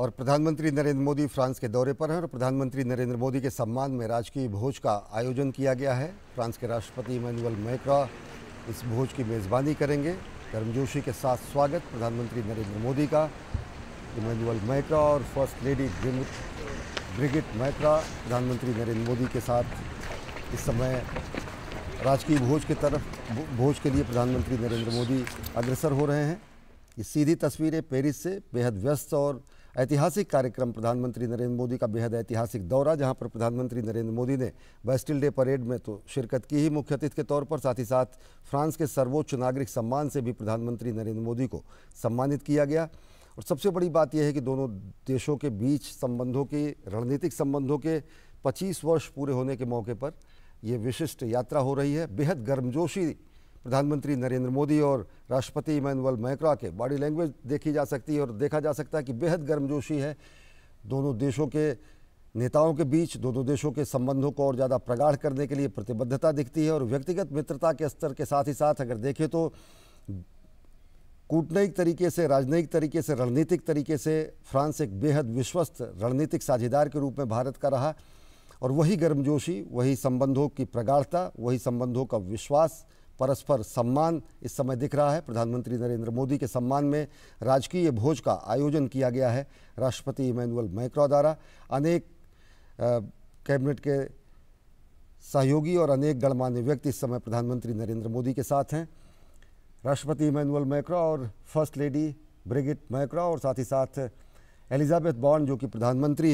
और प्रधानमंत्री नरेंद्र मोदी फ्रांस के दौरे पर हैं और प्रधानमंत्री नरेंद्र मोदी के सम्मान में राजकीय भोज का आयोजन किया गया है फ्रांस के राष्ट्रपति इमैनुअल मैक्रा इस भोज की मेज़बानी करेंगे गर्मजोशी के साथ स्वागत प्रधानमंत्री नरेंद्र मोदी का इमैनुअल मैक्रा और फर्स्ट लेडी ब्रिगिट मैक्रा प्रधानमंत्री नरेंद्र मोदी के साथ इस समय राजकीय भोज के तरफ भोज के लिए प्रधानमंत्री नरेंद्र मोदी अग्रसर हो रहे हैं ये सीधी तस्वीरें पेरिस से बेहद व्यस्त और ऐतिहासिक कार्यक्रम प्रधानमंत्री नरेंद्र मोदी का बेहद ऐतिहासिक दौरा जहां पर प्रधानमंत्री नरेंद्र मोदी ने बैस्टिल डे परेड में तो शिरकत की ही मुख्य अतिथि के तौर पर साथ ही साथ फ्रांस के सर्वोच्च नागरिक सम्मान से भी प्रधानमंत्री नरेंद्र मोदी को सम्मानित किया गया और सबसे बड़ी बात यह है कि दोनों देशों के बीच संबंधों के रणनीतिक संबंधों के पच्चीस वर्ष पूरे होने के मौके पर ये विशिष्ट यात्रा हो रही है बेहद गर्मजोशी प्रधानमंत्री नरेंद्र मोदी और राष्ट्रपति इमैनुअल मैक्रा के बॉडी लैंग्वेज देखी जा सकती है और देखा जा सकता है कि बेहद गर्मजोशी है दोनों देशों के नेताओं के बीच दोनों देशों के संबंधों को और ज़्यादा प्रगाढ़ करने के लिए प्रतिबद्धता दिखती है और व्यक्तिगत मित्रता के स्तर के साथ ही साथ अगर देखें तो कूटनयिक तरीके से राजनयिक तरीके से रणनीतिक तरीके से फ्रांस एक बेहद विश्वस्त रणनीतिक साझेदार के रूप में भारत का रहा और वही गर्मजोशी वही संबंधों की प्रगाढ़ता वही संबंधों का विश्वास परस्पर सम्मान इस समय दिख रहा है प्रधानमंत्री नरेंद्र मोदी के सम्मान में राजकीय भोज का आयोजन किया गया है राष्ट्रपति इमैनुअल मैक्रो द्वारा अनेक कैबिनेट के सहयोगी और अनेक गणमान्य व्यक्ति इस समय प्रधानमंत्री नरेंद्र मोदी के साथ हैं राष्ट्रपति इमैनुअल मैक्रो और फर्स्ट लेडी ब्रिगिट मैक्रो और साथ ही साथ एलिजाबेथ बॉन्ड जो कि प्रधानमंत्री